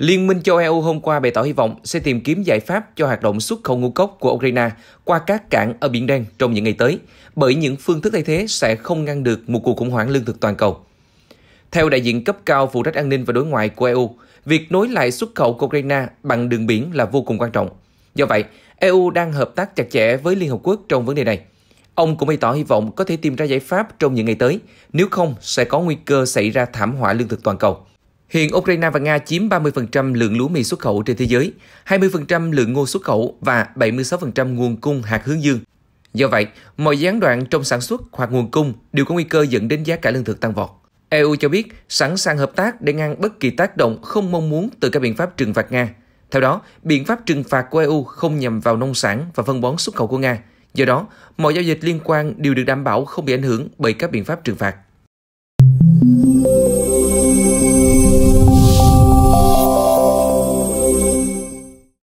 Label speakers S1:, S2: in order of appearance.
S1: Liên minh châu EU hôm qua bày tỏ hy vọng sẽ tìm kiếm giải pháp cho hoạt động xuất khẩu ngũ cốc của Ukraine qua các cảng ở Biển Đen trong những ngày tới, bởi những phương thức thay thế sẽ không ngăn được một cuộc khủng hoảng lương thực toàn cầu. Theo đại diện cấp cao phụ trách an ninh và đối ngoại của EU, việc nối lại xuất khẩu của Ukraine bằng đường biển là vô cùng quan trọng. Do vậy, EU đang hợp tác chặt chẽ với Liên Hợp Quốc trong vấn đề này. Ông cũng bày tỏ hy vọng có thể tìm ra giải pháp trong những ngày tới, nếu không sẽ có nguy cơ xảy ra thảm họa lương thực toàn cầu. Hiện Ukraine và Nga chiếm 30% lượng lúa mì xuất khẩu trên thế giới, 20% lượng ngô xuất khẩu và 76% nguồn cung hạt hướng dương. Do vậy, mọi gián đoạn trong sản xuất hoặc nguồn cung đều có nguy cơ dẫn đến giá cả lương thực tăng vọt. EU cho biết sẵn sàng hợp tác để ngăn bất kỳ tác động không mong muốn từ các biện pháp trừng phạt Nga. Theo đó, biện pháp trừng phạt của EU không nhằm vào nông sản và phân bón xuất khẩu của Nga. Do đó, mọi giao dịch liên quan đều được đảm bảo không bị ảnh hưởng bởi các biện pháp trừng phạt.